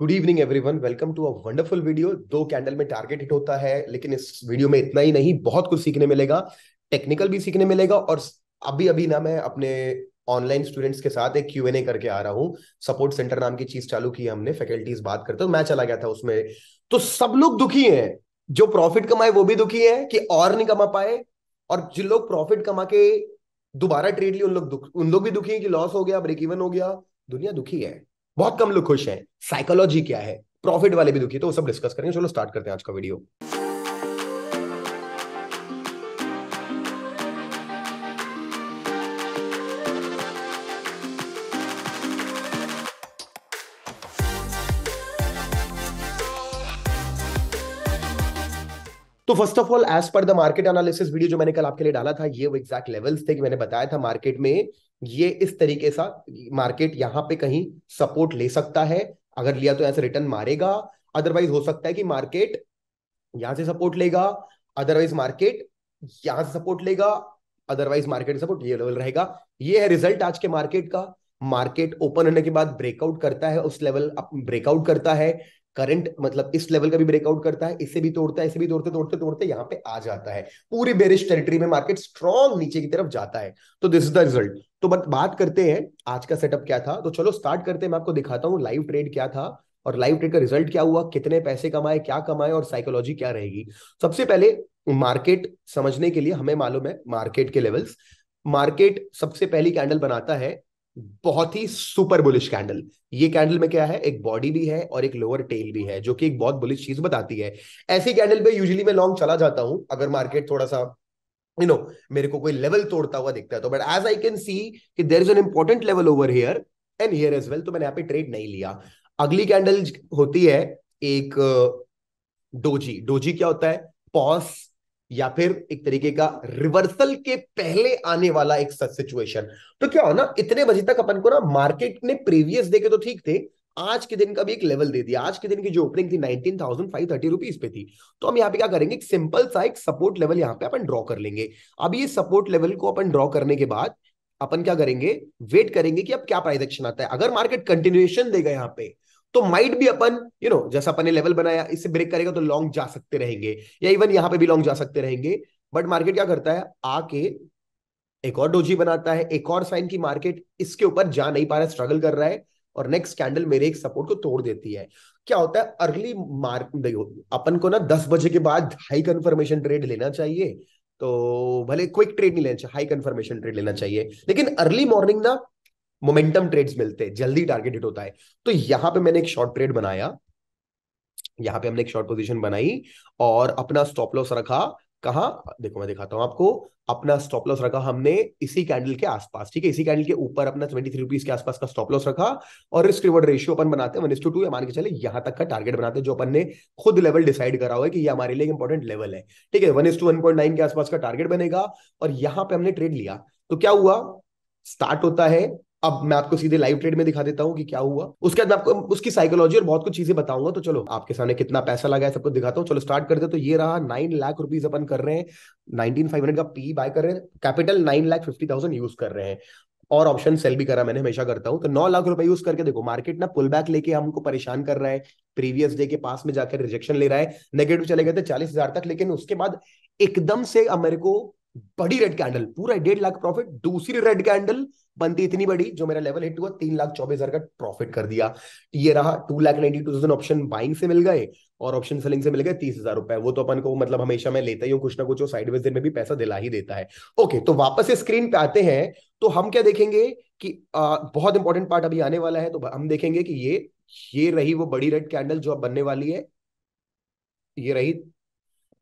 good evening everyone welcome to a wonderful video दो candle में target hit होता है लेकिन इस वीडियो में इतना ही नहीं बहुत कुछ सीखने मिलेगा टेक्निकल भी सीखने मिलेगा और अभी अभी ना मैं अपने ऑनलाइन स्टूडेंट्स के साथ एक क्यू एन ए करके आ रहा हूँ सपोर्ट सेंटर नाम की चीज चालू की हमने फैकल्टीज बात करते मैं चला गया था उसमें तो सब लोग दुखी हैं जो प्रॉफिट कमाए वो भी दुखी है कि और नहीं कमा पाए और जिन लोग प्रॉफिट कमा के दोबारा ट्रेड लिए उन लोग उन लोग भी दुखी है कि लॉस हो गया ब्रेक इवन हो गया दुनिया दुखी है बहुत कम लोग खुश हैं साइकोलॉजी क्या है प्रॉफिट वाले भी दुखी तो वो सब डिस्कस करेंगे चलो स्टार्ट करते हैं आज का वीडियो तो first of all as per the market analysis video जो मैंने कल आपके लिए डाला था ये वो एग्जैक्ट लेवल्स थे कि मैंने बताया था मार्केट में ये इस तरीके सा मार्केट यहाँ पे कहीं सपोर्ट ले सकता है अगर लिया तो ऐसे रिटर्न मारेगा अदरवाइज हो सकता है कि मार्केट यहां से सपोर्ट लेगा अदरवाइज मार्केट यहां से सपोर्ट लेगा अदरवाइज मार्केट सपोर्ट ये लेवल रहेगा ये है रिजल्ट आज के मार्केट का मार्केट ओपन होने के बाद ब्रेकआउट करता है उस लेवल ब्रेकआउट करता है करंट मतलब इस लेवल का भी ब्रेकआउट करता है इसे भी तोड़ता है इसे भी तोड़ते तोड़ते तोड़ते यहां पे आ जाता है पूरी बेरिश टेरिटरी में मार्केट स्ट्रॉन्ग नीचे की तरफ जाता है तो दिस इज द रिजल्ट तो बट बात करते हैं आज का सेटअप क्या था तो चलो स्टार्ट करते हैं मैं आपको दिखाता हूँ लाइव ट्रेड क्या था और लाइव ट्रेड का रिजल्ट क्या हुआ कितने पैसे कमाए क्या कमाए और साइकोलॉजी क्या रहेगी सबसे पहले मार्केट समझने के लिए हमें मालूम है मार्केट के लेवल्स मार्केट सबसे पहली कैंडल बनाता है बहुत ही सुपर बुलिश कैंडल ये कैंडल में क्या है एक बॉडी भी है और एक लोअर टेल भी है जो कि एक बहुत बुलिश चीज बताती है ऐसी कैंडल पे यूजुअली मैं लॉन्ग चला जाता हूं अगर मार्केट थोड़ा सा यू you नो know, मेरे को कोई लेवल तोड़ता हुआ दिखता है तो but as I can see कि there is an important level over here and here as well तो मैंने यहाँ पे ट्रेड नहीं लिया अगली कैंडल होती है एक डोजी डोजी क्या होता है पॉस या फिर एक तरीके का रिवर्सल के पहले आने वाला एक सिचुएशन तो क्या हो ना इतने बजे तक अपन को ना मार्केट ने प्रीवियस देखे तो ठीक थे आज के दिन का भी एक लेवल दे दिया आज के दिन की जो ओपनिंग थी nineteen thousand five thirty rupees पे थी तो हम यहाँ पे क्या करेंगे एक सिंपल सा एक सपोर्ट लेवल यहाँ पे अपन ड्रॉ कर लेंगे अब ये सपोर्ट लेवल को अपन ड्रॉ करने के बाद अपन क्या करेंगे वेट करेंगे कि अब क्या प्राइस एक्शन आता है अगर मार्केट कंटिन्यूएशन देगा यहाँ पे तो माइट भी अपन यू नो जैसा अपन ने लेवल बनाया इससे ब्रेक करेगा तो लॉन्ग जा सकते रहेंगे या इवन यहां पे भी लॉन्ग जा सकते रहेंगे बट मार्केट क्या करता है आके एक और डोजी बनाता है एक और साइन की मार्केट इसके ऊपर जा नहीं पा रहा है स्ट्रगल कर रहा है और नेक्स्ट कैंडल मेरे एक सपोर्ट को तोड़ देती है क्या होता है अर्ली मार्केट अपन को ना दस बजे के बाद हाई कंफर्मेशन ट्रेड लेना चाहिए तो भले क्विक ट्रेड नहीं लेना चाहिए हाई कंफर्मेशन ट्रेड लेना चाहिए लेकिन अर्ली मॉर्निंग ना मोमेंटम ट्रेड्स मिलते हैं जल्दी टारगेट हिट होता है तो यहां पे मैंने एक शॉर्ट ट्रेड बनाया यहां पे हमने एक शॉर्ट पोजीशन बनाई और अपना स्टॉप लॉस रखा कहा देखो मैं दिखाता हूं आपको अपना स्टॉप लॉस रखा हमने इसी कैंडल के आसपास ठीक है इसी कैंडल के ऊपर अपना ट्वेंटी थ्री रुपीज के आसपास का स्टॉप लॉस रखा और रिस्क रिवॉर्ड रेशियो अपन बनाते हैं वन टू टू मान के चले यहां तक का टारगेट बनाते हैं जो अपन ने खुद लेवल डिसाइड करा हुआ है कि ये हमारे लिए इंपॉर्टेंट लेवल है ठीक है one two one point nine के आसपास का टारगेट बनेगा और यहां पर हमने ट्रेड लिया तो क्या हुआ स्टार्ट होता है अब मैं आपको सीधे लाइव ट्रेड में दिखा देता हूँ कि क्या हुआ उसके बाद मैं आपको उसकी साइकोलॉजी और बहुत कुछ चीजें बताऊंगा तो चलो आपके सामने कितना पैसा लगा है सबको दिखाता हूँ चलो स्टार्ट करते तो ये रहा नाइन लाख रुपीज अपन कर रहे हैं नाइनटीन फाइव हंड्रेड का पी बाय कर रहे हैं capital nine lakh fifty thousand use कर रहे हैं और ऑप्शन सेल भी करा मैंने हमेशा करता हूँ तो नौ लाख रुपए यूज करके देखो मार्केट ना पुल बैक लेके हमको परेशान कर रहा है प्रीवियस डे के पास में जाकर रिजेक्शन ले रहा है नेगेटिव चले गए थे चालीस हजार तक लेकिन उसके बाद एकदम से मेरे को बड़ी रेड कैंडल पूरा डेढ़ लाख प्रॉफिट दूसरी रेड कैंडल बनती इतनी बड़ी जो मेरा लेवल हिट हुआ तीन लाख चौबीस हजार का प्रॉफिट कर दिया ये रहा two lakh ninety two thousand option buying से मिल गए और ऑप्शन सेलिंग से मिल गए तीस हजार रुपए वो तो अपन को मतलब हमेशा मैं लेता ही हूँ कुछ ना कुछ साइड वेज में भी पैसा दिला ही देता है ओके तो वापस स्क्रीन पे आते हैं तो हम क्या देखेंगे कि आ, बहुत इंपॉर्टेंट पार्ट अभी आने वाला है तो हम देखेंगे कि ये ये रही वो बड़ी रेड कैंडल जो अब बनने वाली है ये रही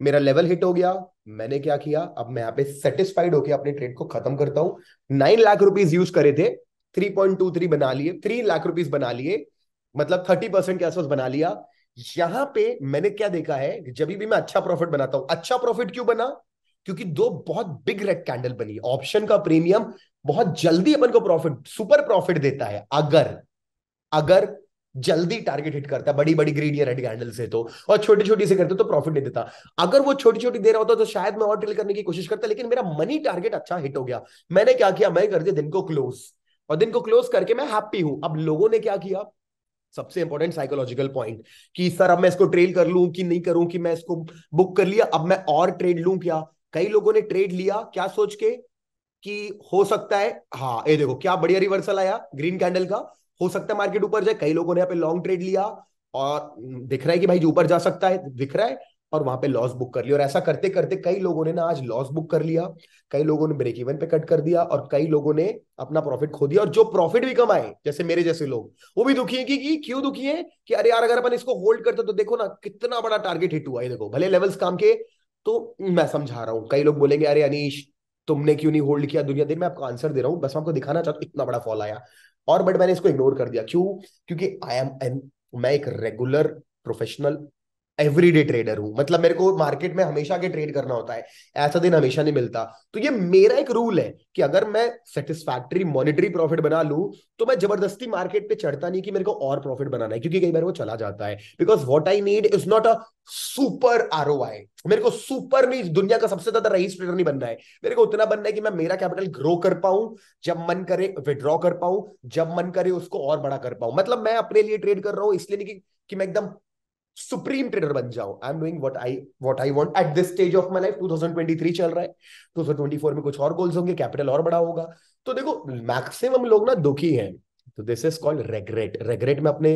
मेरा लेवल हिट हो गया मैंने क्या किया अब मैं यहाँ पे सेटिस्फाइड होकर अपने ट्रेड को खत्म करता हूं नाइन लाख रुपीज यूज करे थे थ्री पॉइंट टू थ्री बना लिए थ्री लाख रुपीज बना लिए मतलब थर्टी परसेंट के आसपास बना लिया यहां पे मैंने क्या देखा है जब भी मैं अच्छा प्रॉफिट बनाता हूं अच्छा प्रॉफिट क्यों बना क्योंकि दो बहुत बिग रेड कैंडल बनी ऑप्शन का प्रीमियम बहुत जल्दी अपन को प्रॉफिट सुपर प्रॉफिट देता है अगर अगर जल्दी टारगेट हिट करता है बड़ी बड़ी या रेड कैंडल से तो और छोटी छोटी से करते तो प्रॉफिट नहीं देता अगर वो छोटी छोटी दे रहा होता तो शायद मैं और ट्रिल करने की कोशिश करता लेकिन मेरा मनी टारगेट अच्छा हिट हो गया मैंने क्या किया मैं कर दिया दिन को क्लोज और दिन को क्लोज करके मैं हैप्पी हूं अब लोगों ने क्या किया सबसे इंपॉर्टेंट साइकोलॉजिकल पॉइंट कि सर अब मैं इसको ट्रेड कर लू कि नहीं करूं कि मैं इसको बुक कर लिया अब मैं और ट्रेड लू क्या कई लोगों ने ट्रेड लिया क्या सोच के कि हो सकता है हाँ ये देखो क्या बढ़िया रिवर्सल आया ग्रीन कैंडल का हो सकता है मार्केट ऊपर जाए कई लोगों ने यहाँ पे लॉन्ग ट्रेड लिया और दिख रहा है कि भाई जो ऊपर जा सकता है दिख रहा है और वहां पे लॉस बुक कर लिया और ऐसा करते करते कई लोगों ने ना आज लॉस बुक कर लिया कई लोगों ने ब्रेक इवन पे कट कर दिया और कई लोगों ने अपना प्रॉफिट खो दिया और जो प्रॉफिट भी कमाए जैसे मेरे जैसे लोग वो भी दुखी है कि, कि क्यों दुखी है कि अरे यार अगर अपन इसको होल्ड करते तो देखो ना कितना बड़ा टारगेट हिट हुआ है देखो भले लेवल्स काम के तो मैं समझा रहा हूँ कई लोग बोलेंगे अरे अनिश तुमने क्यों नहीं होल्ड किया दुनिया दिन मैं आपको आंसर दे रहा हूँ बस आपको दिखाना चाहता हूँ इतना बड़ा फॉल आया और बट मैंने इसको इग्नोर कर दिया क्यों क्योंकि आई एम मैं एक रेगुलर प्रोफेशनल एवरीडे ट्रेडर हूं मतलब मेरे को मार्केट में हमेशा के ट्रेड करना होता है ऐसा दिन हमेशा नहीं मिलता तो ये मेरा एक रूल है कि अगर मैं सेटिस्फैक्ट्री मॉनिटरी प्रॉफिट बना लू तो मैं जबरदस्ती मार्केट पे चढ़ता नहीं कि मेरे को और प्रॉफिट बनाना है क्योंकि कई बार वो चला जाता है because what I need is not a super आर मेरे को सुपर नहीं दुनिया का सबसे ज्यादा रईस ट्रेडर नहीं बनना है मेरे को उतना बनना है कि मैं मेरा कैपिटल ग्रो कर पाऊं जब मन करे विड्रॉ कर पाऊं जब मन करे उसको और बड़ा कर पाऊं मतलब मैं अपने लिए ट्रेड कर रहा हूं इसलिए नहीं कि, कि मैं एकदम सुप्रीम ट्रेडर बन जाओ I am doing what I what I want at this stage of my life 2023 चल रहा है 2024 में कुछ और गोल्स होंगे कैपिटल और बड़ा होगा तो देखो मैक्सिमम लोग ना दुखी हैं तो this is called regret regret में अपने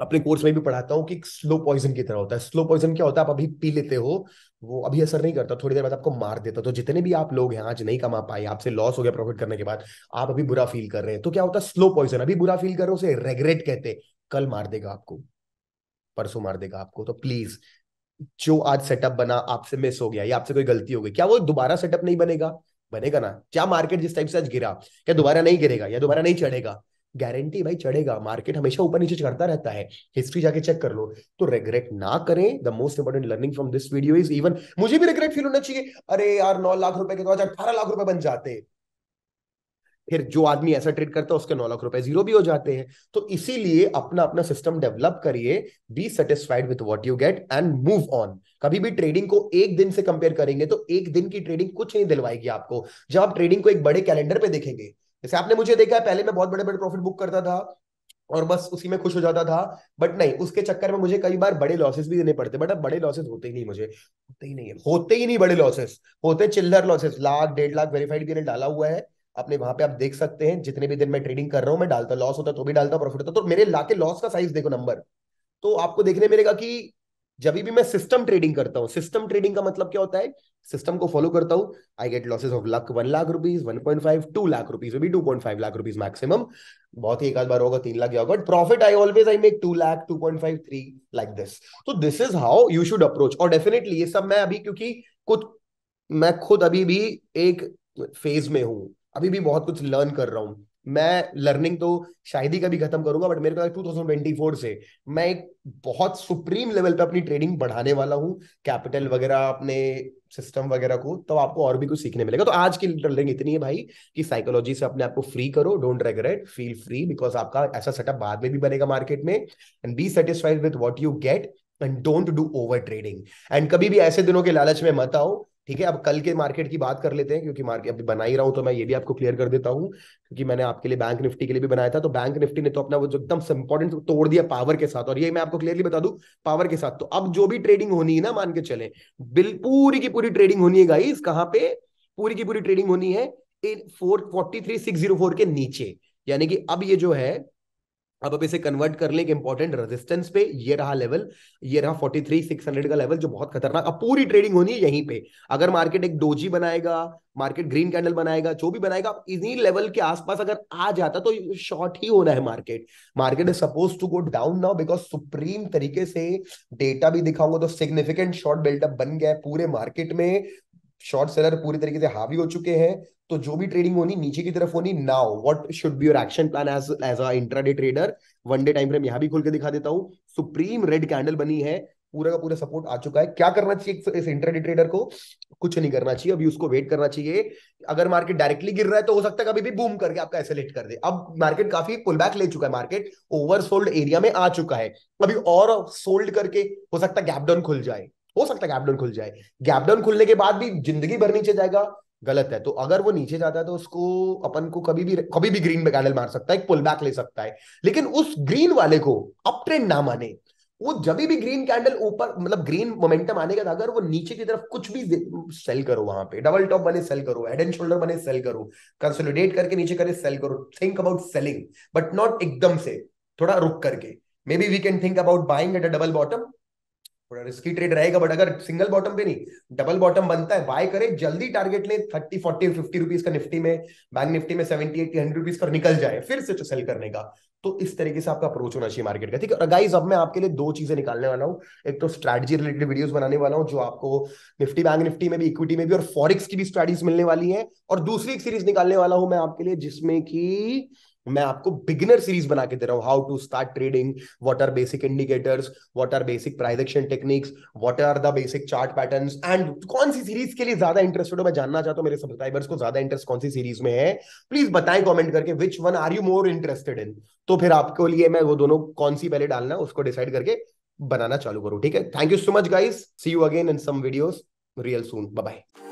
अपने कोर्स में भी पढ़ाता हूँ कि स्लो पॉइजन की तरह होता है स्लो पॉइजन क्या होता है आप अभी पी लेते हो वो अभी असर नहीं करता थोड़ी देर बाद आपको मार देता तो जितने भी आप लोग हैं आज नहीं कमा पाए आपसे लॉस हो गया प्रॉफिट करने के बाद आप अभी बुरा फील कर रहे हैं तो क्या होता है स्लो पॉइजन अभी बुरा फील कर रहे हो उसे रेग्रेट कहते कल मार देगा आपको परसों मार देगा आपको तो प्लीज जो आज सेटअप बना आपसे मिस हो गया या आपसे कोई गलती हो गई क्या वो दोबारा सेटअप नहीं बनेगा बनेगा ना क्या मार्केट जिस टाइप से आज गिरा क्या दोबारा नहीं गिरेगा या दोबारा नहीं चढ़ेगा गारंटी भाई चढ़ेगा मार्केट हमेशा ऊपर नीचे चढ़ता रहता है हिस्ट्री जाके चेक कर लो तो रिग्रेट ना करें the most important learning from this video is even मुझे भी रिग्रेट फील होना चाहिए अरे यार नौ लाख रुपए के तो आज अठारह लाख रुपए बन जाते फिर जो आदमी ऐसा ट्रेड करता है उसके नौ लाख रुपए जीरो भी हो जाते हैं तो इसीलिए अपना अपना सिस्टम डेवलप करिए be satisfied with what you get and move on कभी भी ट्रेडिंग को एक दिन से कंपेयर करेंगे तो एक दिन की ट्रेडिंग कुछ नहीं दिलवाएगी आपको जब आप ट्रेडिंग को एक बड़े कैलेंडर पे देखेंगे जैसे आपने मुझे देखा है पहले मैं बहुत बड़े बड़े प्रॉफिट बुक करता था और बस उसी में खुश हो जाता था बट नहीं उसके चक्कर में मुझे कई बार बड़े लॉसेस भी देने पड़ते बट अब बड़े लॉसेस होते ही नहीं मुझे होते ही नहीं है होते ही नहीं बड़े लॉसेस होते चिल्लर लॉसेस लाख डेढ़ लाख वेरीफाइड भी डाला हुआ है अपने वहां पे आप देख सकते हैं जितने भी दिन मैं ट्रेडिंग कर रहा हूं मैं डालता लॉस होता तो भी डालता प्रॉफिट होता तो मेरे लाके लॉस का साइज देखो नंबर तो आपको देखने मिलेगा कि जब भी मैं सिस्टम ट्रेडिंग करता हूँ सिस्टम ट्रेडिंग का मतलब क्या होता है सिस्टम को फॉलो करता हूँ I get losses of lakh one lakh rupees one point five two lakh rupees भी two point five lakh rupees maximum बहुत ही एक आध बार होगा तीन लाख होगा but profit I always I make two lakh two point five three like this तो this is how you should approach और डेफिनेटली ये सब मैं अभी क्योंकि कुछ मैं खुद अभी भी एक फेज में हूँ अभी भी बहुत कुछ लर्न कर रहा हूँ मैं लर्निंग तो शायद ही कभी खत्म करूंगा बट मेरे को टू थाउजेंड से मैं एक बहुत सुप्रीम लेवल पे अपनी ट्रेडिंग बढ़ाने वाला हूँ कैपिटल वगैरह अपने सिस्टम वगैरह को तो आपको और भी कुछ सीखने मिलेगा तो आज की लर्निंग इतनी है भाई कि साइकोलॉजी से अपने आप को फ्री करो don't regret feel free because आपका ऐसा सेटअप बाद में भी बनेगा मार्केट में and be satisfied with what you get and don't do over trading and कभी भी ऐसे दिनों के लालच में मत आओ ठीक है अब कल के मार्केट की बात कर लेते हैं क्योंकि मार्केट अभी बना ही रहा हूं तो मैं ये भी आपको क्लियर कर देता हूं क्योंकि मैंने आपके लिए बैंक निफ्टी के लिए भी बनाया था तो बैंक निफ्टी ने तो अपना वो जो एकदम इंपॉर्टेंट तोड़ दिया पावर के साथ और ये मैं आपको क्लियरली बता दू पावर के साथ तो अब जो भी ट्रेडिंग होनी है ना मान के चले बिल पूरी की पूरी ट्रेडिंग होनी है गाइस कहाँ पे पूरी की पूरी ट्रेडिंग होनी है four forty three six zero four के नीचे यानी कि अब ये जो है अब अब इसे कन्वर्ट कर लें एक इंपॉर्टेंट रेजिस्टेंस पे ये रहा लेवल ये रहा 600 का लेवल जो बहुत खतरनाक अब पूरी ट्रेडिंग होनी है यहीं पे अगर मार्केट एक डोजी बनाएगा मार्केट ग्रीन कैंडल बनाएगा जो भी बनाएगा इन्हीं लेवल के आसपास अगर आ जाता तो शॉर्ट ही होना है market market is suppose to go down now because supreme तरीके से डेटा भी दिखाऊंगा तो सिग्निफिकेंट शॉर्ट बिल्डअप बन गया है पूरे मार्केट में शॉर्ट सेलर पूरी तरीके से हावी हो चुके हैं तो जो भी ट्रेडिंग होनी नीचे की तरफ होनी now what should be your action plan as as a intraday trader one day time frame यहां भी खोल के दिखा देता हूं सुप्रीम रेड कैंडल बनी है पूरा का पूरा सपोर्ट आ चुका है क्या करना चाहिए इस इंट्राडे ट्रेडर को कुछ नहीं करना चाहिए अभी उसको वेट करना चाहिए अगर मार्केट डायरेक्टली गिर रहा है तो हो सकता है कभी भी बूम करके आपका एसेलेट कर दे अब मार्केट काफी पुल बैक ले चुका है मार्केट ओवर सोल्ड एरिया में आ चुका है अभी और सोल्ड करके हो सकता है गैप डाउन खुल जाए हो सकता है गैपडाउन खुल जाए गैपडाउन खुलने के बाद भी जिंदगी भर नीचे जाएगा गलत है तो अगर वो नीचे जाता है तो उसको अपन को कभी भी कभी भी ग्रीन पे कैंडल मार सकता है एक पुल बैक ले सकता है लेकिन उस ग्रीन वाले को अप ट्रेंड ना माने वो जब भी ग्रीन कैंडल ऊपर मतलब ग्रीन मोमेंटम आने का था अगर वो नीचे की तरफ कुछ भी सेल करो वहां पे डबल टॉप बने सेल करो हेड एंड शोल्डर बने सेल करो कंसोलिडेट करके नीचे करे सेल करो think about selling but not एकदम से थोड़ा रुक करके maybe we can think about buying at a double bottom थोड़ा रिस्की ट्रेड रहेगा बट अगर सिंगल बॉटम पे नहीं डबल बॉटम बनता है बाय करें जल्दी टारगेट ले थर्टी फोर्टी फिफ्टी रुपीज का निफ्टी में बैंक निफ्टी में सेवेंटी एट्टी हंड्रेड रुपीज का निकल जाए फिर से सेल तो करने का तो इस तरीके से आपका अप्रोच होना चाहिए मार्केट का ठीक है और गाइस अब मैं आपके लिए दो चीजें निकालने वाला हूँ एक तो स्ट्रैटेजी रिलेटेड वीडियोस बनाने वाला हूँ जो आपको निफ्टी बैंक निफ्टी में भी इक्विटी में भी और फॉरिक्स की भी स्ट्रेटीज मिलने वाली है और दूसरी एक सीरीज निकालने वाला हूँ मैं आपके लिए जिसमें की मैं आपको बिगिनर सीरीज बना के दे रहा हूँ how to start trading what are basic indicators what are basic price action techniques what are the basic chart patterns and कौन सी सीरीज के लिए ज्यादा इंटरेस्टेड हो मैं जानना चाहता हूँ मेरे सब्सक्राइबर्स को ज्यादा इंटरेस्ट कौन सी सीरीज में है प्लीज बताएं कॉमेंट करके which one are you more interested in तो फिर आपको लिए मैं वो दोनों कौन सी पहले डालना उसको डिसाइड करके बनाना चालू करूँ ठीक है thank you so much guys see you again in some videos real soon bye